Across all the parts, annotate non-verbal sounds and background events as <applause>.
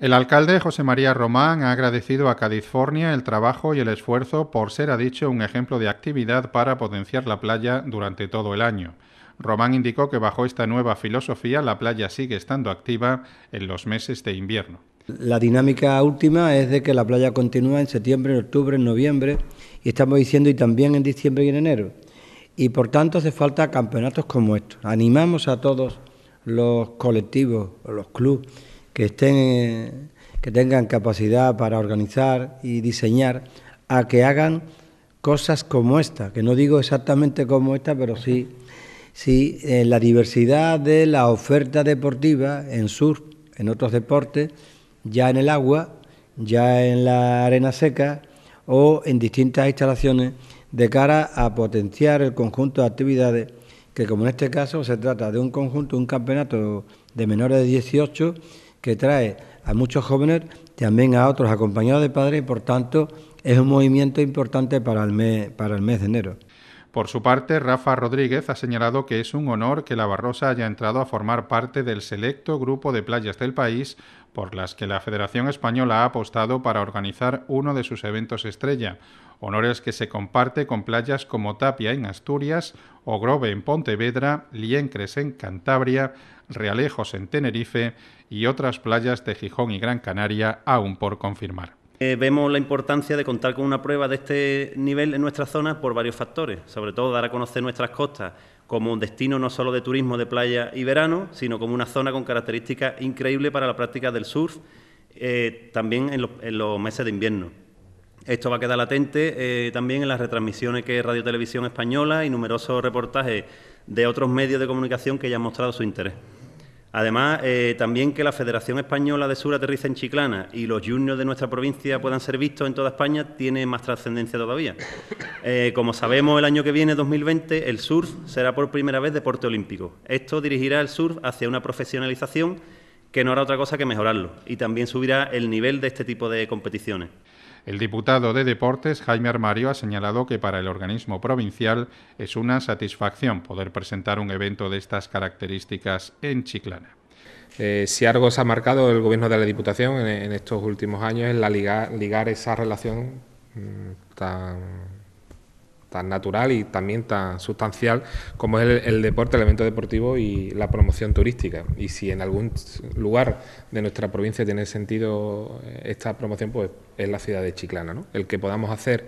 El alcalde José María Román ha agradecido a California... el trabajo y el esfuerzo por ser, ha dicho, un ejemplo de actividad para potenciar la playa durante todo el año. Román indicó que bajo esta nueva filosofía la playa sigue estando activa en los meses de invierno. La dinámica última es de que la playa continúa en septiembre, en octubre, en noviembre y estamos diciendo y también en diciembre y en enero. Y por tanto hace falta campeonatos como estos. Animamos a todos los colectivos, los clubes que, estén, que tengan capacidad para organizar y diseñar, a que hagan cosas como esta, que no digo exactamente como esta, pero sí, sí eh, la diversidad de la oferta deportiva en sur en otros deportes, ya en el agua, ya en la arena seca o en distintas instalaciones, de cara a potenciar el conjunto de actividades, que como en este caso se trata de un conjunto, un campeonato de menores de 18, que trae a muchos jóvenes, también a otros acompañados de padres, y por tanto es un movimiento importante para el mes, para el mes de enero. Por su parte, Rafa Rodríguez ha señalado que es un honor que la Barrosa haya entrado a formar parte del selecto grupo de playas del país por las que la Federación Española ha apostado para organizar uno de sus eventos estrella, honores que se comparte con playas como Tapia en Asturias, Ogrove en Pontevedra, Liencres en Cantabria, Realejos en Tenerife y otras playas de Gijón y Gran Canaria aún por confirmar. Eh, vemos la importancia de contar con una prueba de este nivel en nuestra zona por varios factores, sobre todo dar a conocer nuestras costas como un destino no solo de turismo de playa y verano, sino como una zona con características increíbles para la práctica del surf, eh, también en los meses de invierno. Esto va a quedar latente eh, también en las retransmisiones que Radio Televisión Española y numerosos reportajes de otros medios de comunicación que ya han mostrado su interés. Además, eh, también que la Federación Española de Sur aterriza en Chiclana y los juniors de nuestra provincia puedan ser vistos en toda España tiene más trascendencia todavía. Eh, como sabemos, el año que viene, 2020, el surf será por primera vez deporte olímpico. Esto dirigirá el surf hacia una profesionalización que no hará otra cosa que mejorarlo y también subirá el nivel de este tipo de competiciones. El diputado de Deportes, Jaime Armario, ha señalado que para el organismo provincial es una satisfacción poder presentar un evento de estas características en Chiclana. Eh, si algo se ha marcado el Gobierno de la Diputación en, estos últimos años es la ligar, esa relación mm, tan tan natural y también tan sustancial como es el, deporte, el evento deportivo y la promoción turística. Y si en algún lugar de nuestra provincia tiene sentido eh, esta promoción, pues es la ciudad de Chiclana. ¿no? El que podamos hacer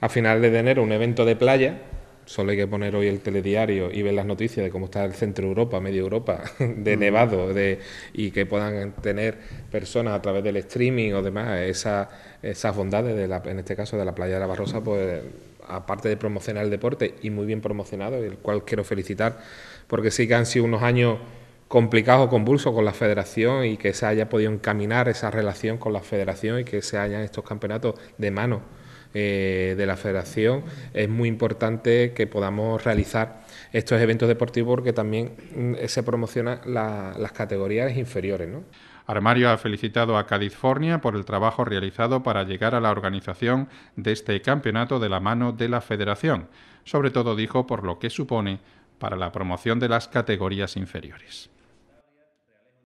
a finales de enero un evento de playa, solo hay que poner hoy el telediario y ver las noticias de cómo está el centro Europa, medio Europa, <laughs> de mm. nevado, de, y que puedan tener personas a través del streaming o demás, esas bondades, de en este caso de la playa de la Barrosa, pues aparte de promocionar el deporte y muy bien promocionado, el cual quiero felicitar, porque sí que han sido unos años complicados o convulsos con la federación y que se haya podido encaminar esa relación con la federación y que se hayan estos campeonatos de mano eh, de la federación, es muy importante que podamos realizar estos eventos deportivos porque también mm, se promocionan las categorías inferiores. ¿no? Armario ha felicitado a California por el trabajo realizado para llegar a la organización de este campeonato de la mano de la federación, sobre todo dijo por lo que supone para la promoción de las categorías inferiores.